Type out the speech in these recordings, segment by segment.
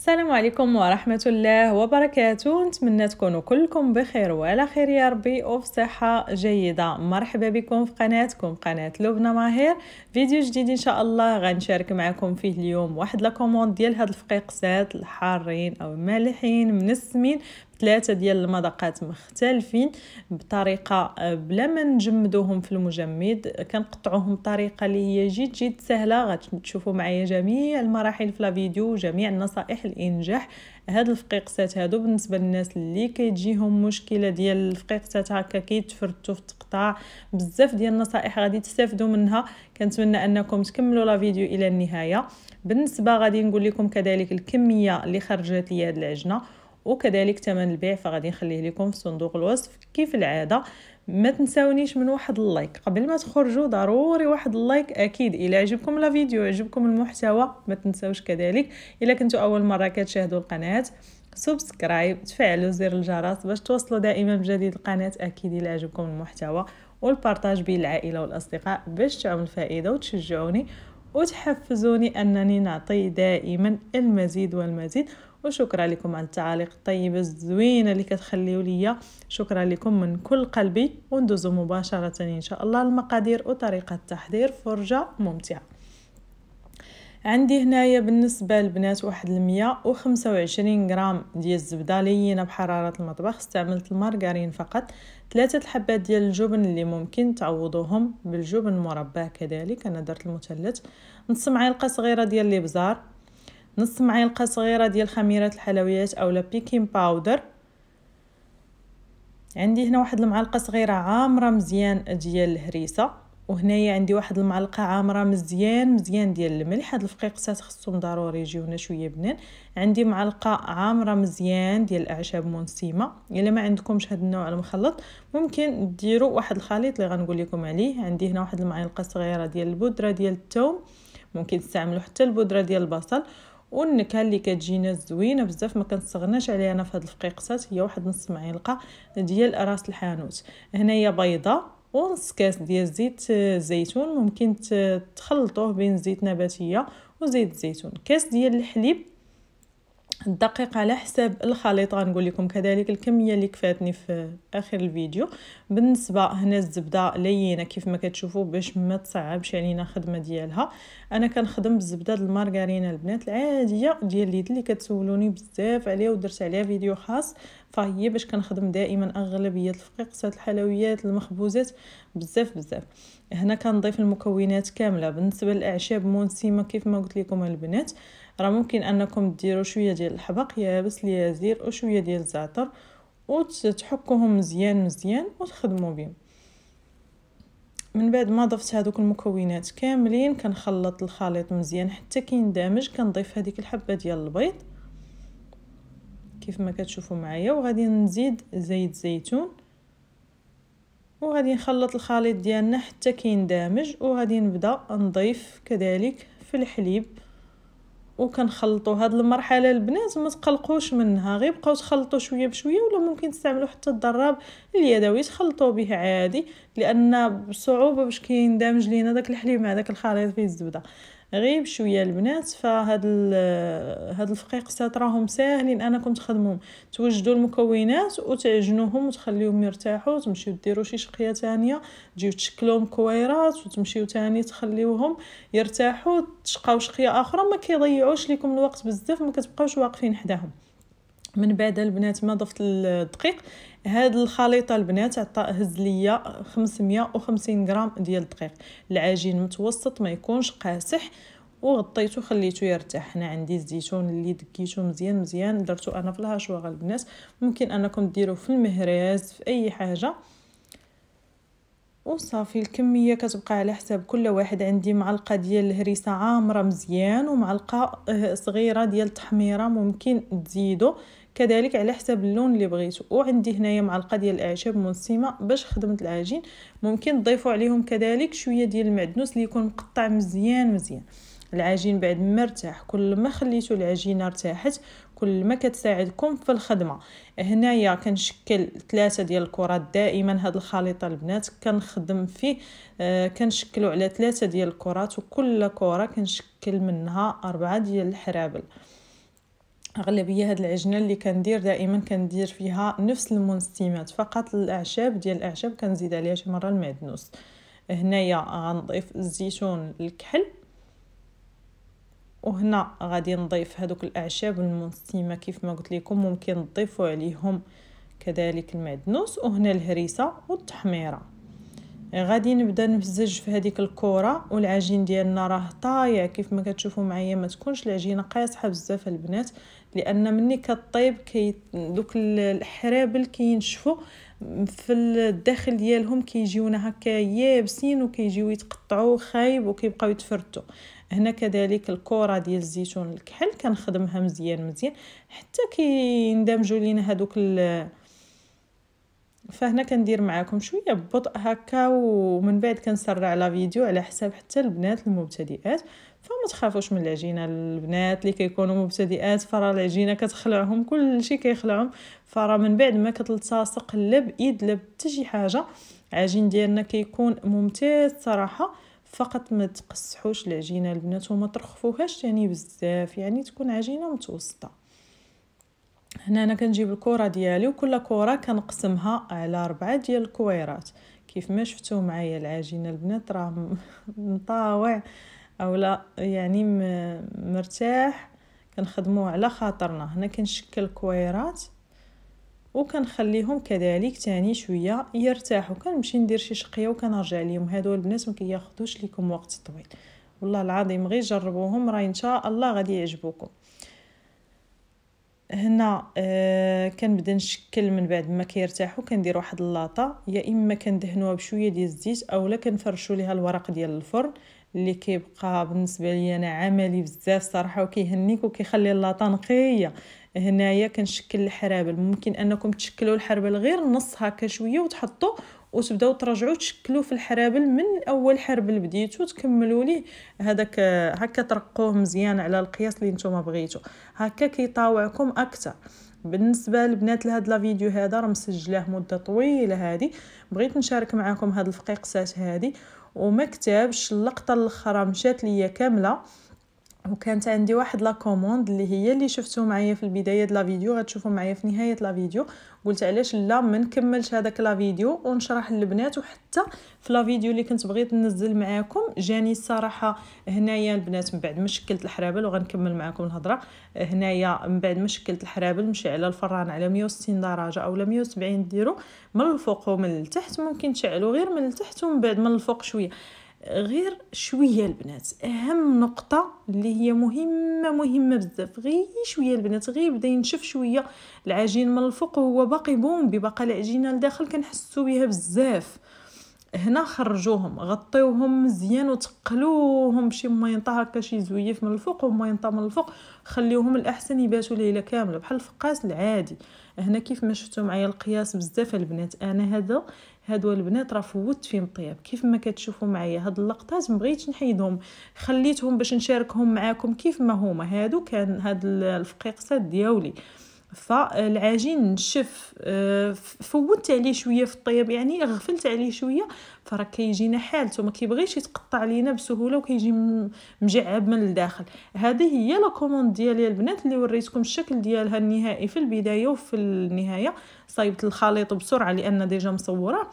السلام عليكم ورحمة الله وبركاته نتمنى تكونوا كلكم بخير وعلى خير يا ربي وفي صحة جيدة مرحبا بكم في قناتكم قناة لبنى ماهر فيديو جديد إن شاء الله غنشارك معكم فيه اليوم واحد لاكوموند ديال هاد الفقيقسات الحارين أو المالحين منسمين ثلاثه ديال المذاقات مختلفين بطريقه آه، بلا ما نجمدوهم في المجمد كنقطعوهم بطريقه اللي هي جد جد سهله غتشوفوا معايا جميع المراحل في الفيديو فيديو وجميع النصائح لانجاح هاد الفقيقسات هادو بالنسبه للناس اللي كتجيهم مشكله ديال الفقيقسات هكا كيتفرتوا في التقطاع بزاف ديال النصائح غادي تستافدوا منها كنتمنى انكم تكملوا لا فيديو الى النهايه بالنسبه غادي نقول لكم كذلك الكميه اللي خرجت لي هاد العجنه وكذلك ثمن البيع فغادي نخليه لكم في صندوق الوصف كيف العاده ما تنساونيش من واحد اللايك قبل ما تخرجوا ضروري واحد اللايك اكيد الى عجبكم لا فيديو عجبكم المحتوى ما تنساوش كذلك الا كنتوا اول مره كتشاهدوا القناه سبسكرايب تفعلوا زر الجرس باش توصلوا دائما بجديد القناه اكيد الى عجبكم المحتوى والبارطاج بين العائله والاصدقاء باش تعم الفائده وتشجعوني وتحفزوني انني نعطي دائما المزيد والمزيد وشكرا لكم على التعاليق الطيبة الزوينة اللي كتخليو ليا شكرا لكم من كل قلبي وندوزو مباشرة إن شاء الله المقادير وطريقة تحضير فرجة ممتعة عندي هنايا بالنسبه للبنات واحد المية وخمسة وعشرين غرام ديال الزبده لينه بحراره المطبخ استعملت المارغرين فقط ثلاثه الحبات ديال الجبن اللي ممكن تعوضوهم بالجبن مربى كذلك انا درت المثلث نص معلقه صغيره ديال الابزار نص معلقه صغيره ديال خميره الحلويات اولا بيكين باودر عندي هنا واحد المعلقه صغيره عامره مزيان ديال الهريسه وهنايا عندي واحد المعلقه عامره مزيان مزيان ديال الملح هاد الفقيقسات خصهم ضروري يجيونا شويه بنان عندي معلقه عامره مزيان ديال الاعشاب منسيمه الا ما عندكمش هاد النوع المخلط ممكن ديروا واحد الخليط اللي غنقول لكم عليه عندي هنا واحد المعلقه صغيره ديال البودره ديال الثوم ممكن تستعملوا حتى البودره ديال البصل والنكهه اللي كتجينا زوينه بزاف ما كنستغناش عليها انا في هذه الفقيقسات هي واحد نص معلقه ديال راس الحانوت هنايا بيضه ونص كاس ديال زيت الزيتون ممكن تخلطوه بين زيت نباتيه وزيت الزيتون كاس ديال الحليب الدقيق على حساب الخليط غنقول لكم كذلك الكميه اللي كفاتني في اخر الفيديو بالنسبه هنا الزبده لينه كيف ما كتشوفوا باش ما تصعبش علينا الخدمه ديالها انا كنخدم بالزبده المارغرينا البنات العاديه ديال اليد اللي كتسولوني بزاف عليها ودرت عليها فيديو خاص فهي باش كنخدم دائما اغلبيه الفقيقسات الحلويات المخبوزات بزاف بزاف هنا كنضيف المكونات كامله بالنسبه للاعشاب منسمه كيف ما قلت لكم البنات راه ممكن انكم ديروا شويه ديال الحبق يابس اليازير وشويه ديال الزعتر وتحكوهم مزيان مزيان وتخدموا بهم من بعد ما ضفت هذوك المكونات كاملين كنخلط الخليط مزيان حتى كيندمج كنضيف هذيك الحبه ديال البيض كيف ما كتشوفوا معايا وغادي نزيد زيت زيتون وغادي نخلط الخليط ديالنا حتى كيندمج وغادي نبدا نضيف كذلك في الحليب وكنخلطوا هاد المرحله البنات ما تقلقوش منها غير بقاو تخلطوا شويه بشويه ولا ممكن تستعملوا حتى الدراب اليدوي تخلطوا به عادي لان بصعوبه باش كيندمج لينا داك الحليب مع داك الخليط فيه الزبده غيب شويه البنات فهاد هاد سات راهم ساهلين انكم تخدموهم توجدوا المكونات وتعجنوهم وتخليهم يرتاحوا تمشيو ديروا شي شقيه ثانيه تجيو تشكلوهم كويرات وتمشيو ثاني تخليوهم يرتاحوا تشقاو شقيه اخرى ما كيضيعوش لكم الوقت بزاف ما كتبقاوش واقفين حداهم من بعد البنات ما ضفت الدقيق هاد الخليطه البنات عطا هز ليا 550 غرام ديال الدقيق العجين متوسط ما يكونش قاسح وغطيته خليته يرتاح هنا عندي الزيتون اللي دكيته مزيان مزيان درتو انا في الهشوه البنات ممكن انكم ديروه في المهراز في اي حاجه وصافي الكميه كتبقى على حساب كل واحد عندي معلقه ديال الهريسه عامره مزيان ومعلقه آه، صغيره ديال التحميره ممكن تزيدوا كذلك على حسب اللون اللي بغيتو وعندي هنايا معلقه ديال الاعشاب منسمه باش خدمت العجين ممكن تضيفوا عليهم كذلك شويه ديال المعدنوس اللي يكون مقطع مزيان مزيان العجين بعد ما ارتاح كل ما خليتو العجينه ارتاحت كل ما كتساعدكم في الخدمه هنايا كنشكل ثلاثه ديال الكرات دائما هاد الخليط البنات كنخدم فيه آه كنشكلو على ثلاثه ديال الكرات وكل كره كنشكل منها اربعه ديال الحرابل اغلبيه هاد العجنه اللي كندير دائما كندير فيها نفس المنسمات فقط الاعشاب ديال الاعشاب كنزيد عليها شي مره المعدنوس هنايا غنضيف الزيتون الكحل وهنا غادي نضيف هذوك الاعشاب المنسمه كيف ما قلت لكم ممكن تضيفوا عليهم كذلك المعدنوس وهنا الهريسه والتحميره إيه، غادي نبدا نمزج في هذيك الكره والعجين ديالنا راه طايع كيف ما كتشوفوا معايا ما تكونش العجينه قاصحه بزاف البنات لان مني كطيب كي دوك الحرابل كينشفوا في الداخل ديالهم كيجيونا هكا يابسين وكيجيو يتقطعوا خايب وكيبقاو يتفرتوا هنا كذلك الكره ديال الزيتون الكحل كنخدمها مزيان مزيان حتى كيندمجوا لينا هذوك فهنا كندير معاكم شويه ببطء هكا ومن بعد كنسرع لا فيديو على حساب حتى البنات المبتدئات فما تخافوش من العجينه البنات اللي كيكونوا مبتدئات فرا العجينه كتخلعهم كلشي كيخلعهم فرا من بعد ما كتلتصق لا بايد لا بحتى شي حاجه العجين ديالنا كيكون ممتاز صراحه فقط ما تقصحوش العجينه البنات وما ترخفوهاش يعني بزاف يعني تكون عجينه متوسطه هنا انا كنجيب الكره ديالي وكل كره كنقسمها على ربعة ديال الكويرات كيف ما شفتوا معايا العجينه البنات راه مطاوع اولا يعني مرتاح كنخدموا على خاطرنا هنا كنشكل كويرات وكنخليهم كذلك تاني شويه يرتاحوا كنمشي ندير شي شقيه وكنرجع ليهم هادو البنات ما كياخذوش ليكم وقت طويل والله العظيم غير جربوهم راه ان شاء الله غادي يعجبوكم هنا آه كنبدا نشكل من بعد ما كيرتاحوا كندير واحد اللاطه يا اما كندهنوها بشويه ديال الزيت اولا كنفرشوا ليها الورق ديال الفرن اللي كيبقى بالنسبه لي انا عملي بزاف صراحه وكيهنيك وكيخلي اللاطه نقيه هنايا كنشكل الحرابل ممكن انكم تشكلوا الحربل غير نص هكا شويه وتحطوا وتبداو تراجعوا تشكلوا في الحرابل من اول حربل بديتو تكملوا ليه هذاك هكا ترقوه مزيان على القياس اللي نتوما بغيتو هكا كيطاوعكم اكثر بالنسبه لبنات لهاد لا فيديو هذا راه مسجلاه مده طويله هادي بغيت نشارك معكم هاد الفقيقسات هادي وما كتابش اللقطه الاخرى مشات ليا كامله وكانت عندي واحد لا كوموند اللي هي اللي شفتو معايا في البدايه د لا فيديو غتشوفوا معايا في نهايه لا فيديو قلت علاش لا ما نكملش هذاك لا فيديو ونشرح للبنات وحتى في لا فيديو اللي كنت بغيت ننزل معاكم جاني الصراحه هنايا البنات من بعد ما شكلت الحرابل وغنكمل معاكم الهضره هنايا من بعد ما شكلت الحرابل مشي على الفران على 160 درجه اولا 170 ديرو من الفوق ومن التحت ممكن تشعلو غير من التحت ومن بعد من الفوق شويه غير شويه البنات اهم نقطه اللي هي مهمه مهمه بزاف غير شويه البنات غير بدا ينشف شويه العجين من الفوق وهو باقي بومبي باقا العجينه لداخل كنحسوا بها بزاف هنا خرجوهم غطيوهم مزيان وتقلوهم بشي ما هكا شي زويف من الفوق وما من الفوق خليوهم الاحسن يباتوا ليله كامله بحال الفقاس العادي هنا كيف ما شفتوا معايا القياس بزاف البنات انا هذا هادو البنات راه فوت فيهم الطياب كيف ما كتشوفوا معايا هاد اللقطات ما بغيتش نحيدهم خليتهم باش نشاركهم معاكم كيف ما هما هادو كان هاد الفقيقسات دياولي فالعجين نشف فوت عليه شويه في الطياب يعني غفلت عليه شويه فراه كيجينا حالته ما كيبغيش يتقطع لينا بسهوله وكيجي مجعب من الداخل هذه هي لا كوموند ديالي البنات اللي وريتكم الشكل ديالها النهائي في البدايه وفي النهايه صايبت الخليط بسرعه لان ديجا مصوره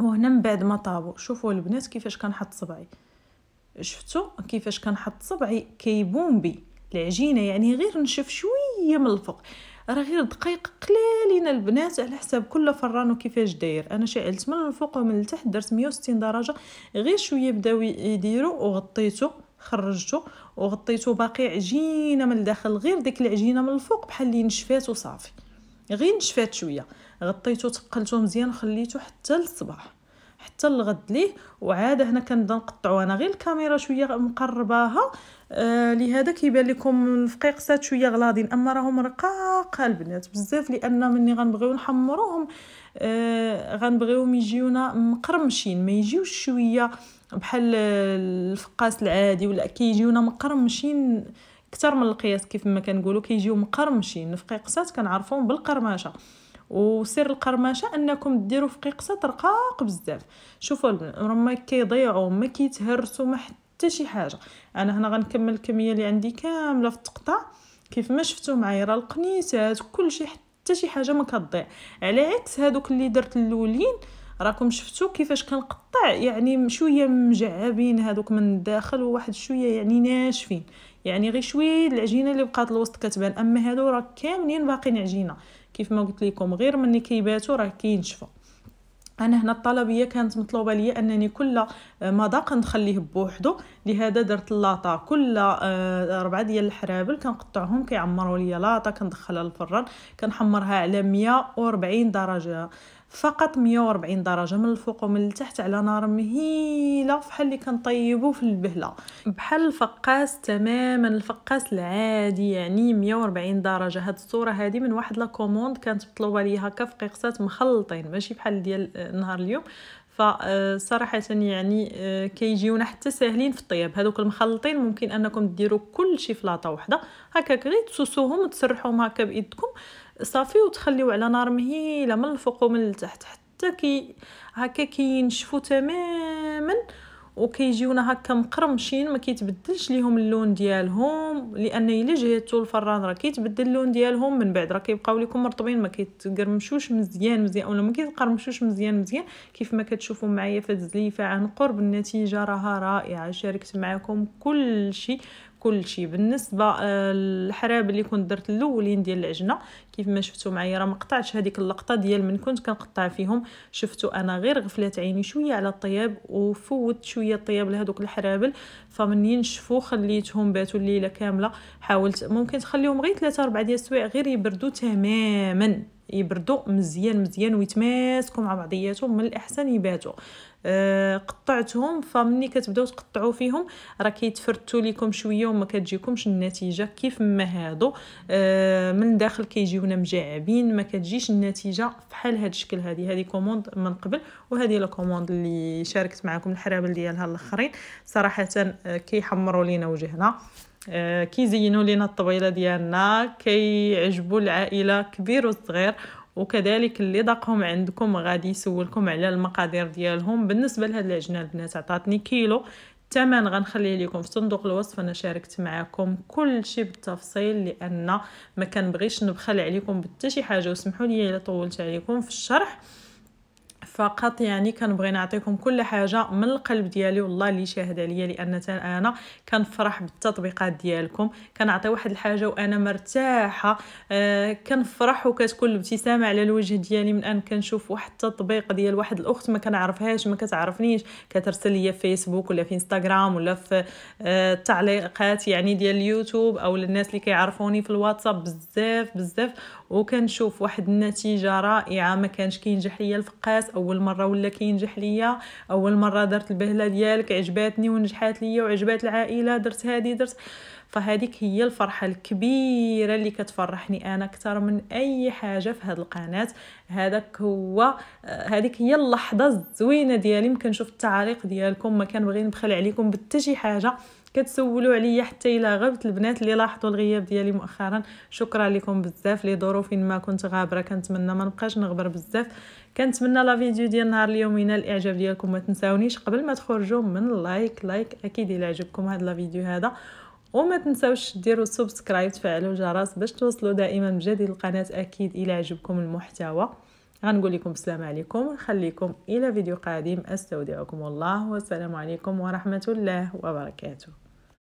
وهنا من بعد ما طابو شوفوا البنات كيفاش كنحط صبعي شفتوا كيفاش كنحط صبعي كيبومبي العجينه يعني غير نشف شويه من الفوق راه غير دقيق قلالين البنات على حساب كل فران وكيفاش داير انا شعلت من الفوق ومن التحت درت 160 درجه غير شويه بداو يديروا وغطيته خرجته وغطيته باقي عجينه من الداخل غير ديك العجينه من الفوق بحال اللي نشفات وصافي غير نشفات شويه غطيته تقلته مزيان وخليته حتى للصباح حتى الغد ليه وعاد هنا كنبدا نقطعو انا غير الكاميرا شويه مقرباها آه لهذا كيبان لكم الفقيقسات شويه غلاضين اما راهم رقاق البنات بزاف لان مني غنبغيو نحمروهم آه غنبغيوهم يجيونا مقرمشين ما يجيوش شويه بحال الفقاس العادي ولا كيجيونا مقرمشين اكثر من القياس كيف ما كنقولوا كيجيو مقرمشين الفقيقسات كنعرفوهم بالقرمشه وسر القرمشه انكم ديروا في قيقصه رقاق بزاف شوفوا راه ما كيضيعوا ما كيتهرسوا ما حتى شي حاجه انا هنا غنكمل الكميه اللي عندي كامله في التقطع كيف ما شفتوا معايا راه القنيسات كلشي حتى شي حاجه ما كتضيع على عكس هادوك اللي درت الاولين راكم شفتوا كيفاش كنقطع يعني شويه مجعبين هادوك من الداخل وواحد شويه يعني ناشفين يعني غير شويه العجينه اللي بقات الوسط كتبان اما هادو راه كاملين باقيين عجينه كيف ما قلت لكم غير ملي كيباتوا راه كينشفوا انا هنا الطلبيه كانت مطلوبه ليا انني كل مذاق نخليه بوحدو لهذا درت اللاطه كل آه، ربعه ديال الحرابل كنقطعهم كيعمروا ليا لاطه كندخلها للفران كنحمرها على 140 درجه فقط 140 درجه من الفوق ومن التحت على نار مهيله بحال اللي كنطيبو في البهله بحال الفقاس تماما الفقاس العادي يعني 140 درجه هاد الصوره هادي من واحد لكوموند كانت مطلوبه لي هكا في مخلطين ماشي بحال ديال آه، نهار اليوم فصراحة آه، يعني آه، كيجيونا حتى ساهلين في الطياب هذوك المخلطين ممكن انكم ديروا كل شيء في لاطه وحده هكاك غير تسوسوهم وتسرحوهم هكا بايدكم صافي وتخليو على نار مهيله من الفوق ومن التحت حتى كي هكا كينشفوا تماما وكيجيونا هكا مقرمشين ما كيتبدلش ليهم اللون ديالهم لان الا جهدتو الفران راه كيتبدل اللون ديالهم من بعد راه كيبقاو لكم مرطبين ما كيتقرمشوش مزيان مزيان ولا ما كيتقرمشوش مزيان مزيان كيف ما كتشوفوا معايا في الزليفه عن قرب النتيجه راها رائعه شاركت معكم كل شيء كل شيء بالنسبه آه، الحراب اللي كنت درت الاولين ديال العجنه كيف ما شفتوا معايا راه ما قطعتش هذيك اللقطه ديال من كنت كنقطع فيهم شفتوا انا غير غفلات عيني شويه على الطياب وفوت شويه الطياب لهذوك الحرابل فمنين نشفوا خليتهم باتوا الليله كامله حاولت ممكن تخليهم غير 3 4 ديال السوايع غير يبردوا تماما يبردوا مزيان مزيان ويتماسكوا مع بعضياتهم من الاحسن يباتوا أه قطعتهم فمني كتبداو تقطعوا فيهم راه كيتفرتوا لكم شويه وما كتجيكمش النتيجه كيف ما هادو أه من داخل كيجيو كيجيونا مجعبين ما كتجيش النتيجه فحال هذا الشكل هذه هذه كوموند من قبل وهذه لا كوموند اللي شاركت معكم الحرابل ديالها الاخرين صراحه آه، كيحمروا لينا وجهنا آه، كيزينوا لينا الطويله ديالنا كيعجبوا العائله كبير وصغير وكذلك اللي ضاقهم عندكم غادي يسولكم على المقادير ديالهم بالنسبه لهاد العجينه البنات عطاتني كيلو الثمن غنخليه لكم في صندوق الوصف انا شاركت معكم كل شيء بالتفصيل لان ما كنبغيش نبخل عليكم بحتى شي حاجه وسمحوا لي الا طولت عليكم في الشرح فقط يعني كنبغي نعطيكم كل حاجه من القلب ديالي والله اللي شاهد عليا لان انا كنفرح بالتطبيقات ديالكم كنعطي واحد الحاجه وانا مرتاحه آه، كنفرح وكتكون الابتسامه على الوجه ديالي من ان كنشوف واحد التطبيق ديال واحد الاخت ما كنعرفهاش ما كتعرفنيش كترسل لي في فيسبوك ولا في انستغرام ولا في آه، التعليقات يعني ديال اليوتيوب او الناس اللي كيعرفوني في الواتساب بزاف بزاف وكنشوف واحد النتيجه رائعه ما كانش كينجح ليا الفقاس اول مره ولا كينجح ليا اول مره درت البهله ديالك عجباتني ونجحات ليا وعجبات العائله درت هذه درت فهذيك هي الفرحة الكبيرة اللي كتفرحني أنا أكثر من أي حاجة في هذه القناة هذاك هو هذيك هي اللحظة الزوينة ديالي مكنشوف التعاليق ديالكم ما بغي نبخل عليكم بالتجي شي حاجة كتسولوا عليا حتى الا غبت البنات اللي لاحظوا الغياب ديالي مؤخرا شكرا لكم بزاف لظروف ما كنت غابره كنتمنى ما نبقاش نغبر بزاف كنتمنى لا فيديو ديال نهار اليوم ينال الاعجاب ديالكم ما تنساونيش قبل ما تخرجوا من لايك لايك اكيد الى عجبكم هذا لا فيديو هذا وما تنساوش ديروا سبسكرايب تفعلوا الجرس باش توصلوا دائما بجديد القناه اكيد الى عجبكم المحتوى غنقول لكم السلام عليكم ونخليكم الى فيديو قادم استودعكم الله والسلام عليكم ورحمه الله وبركاته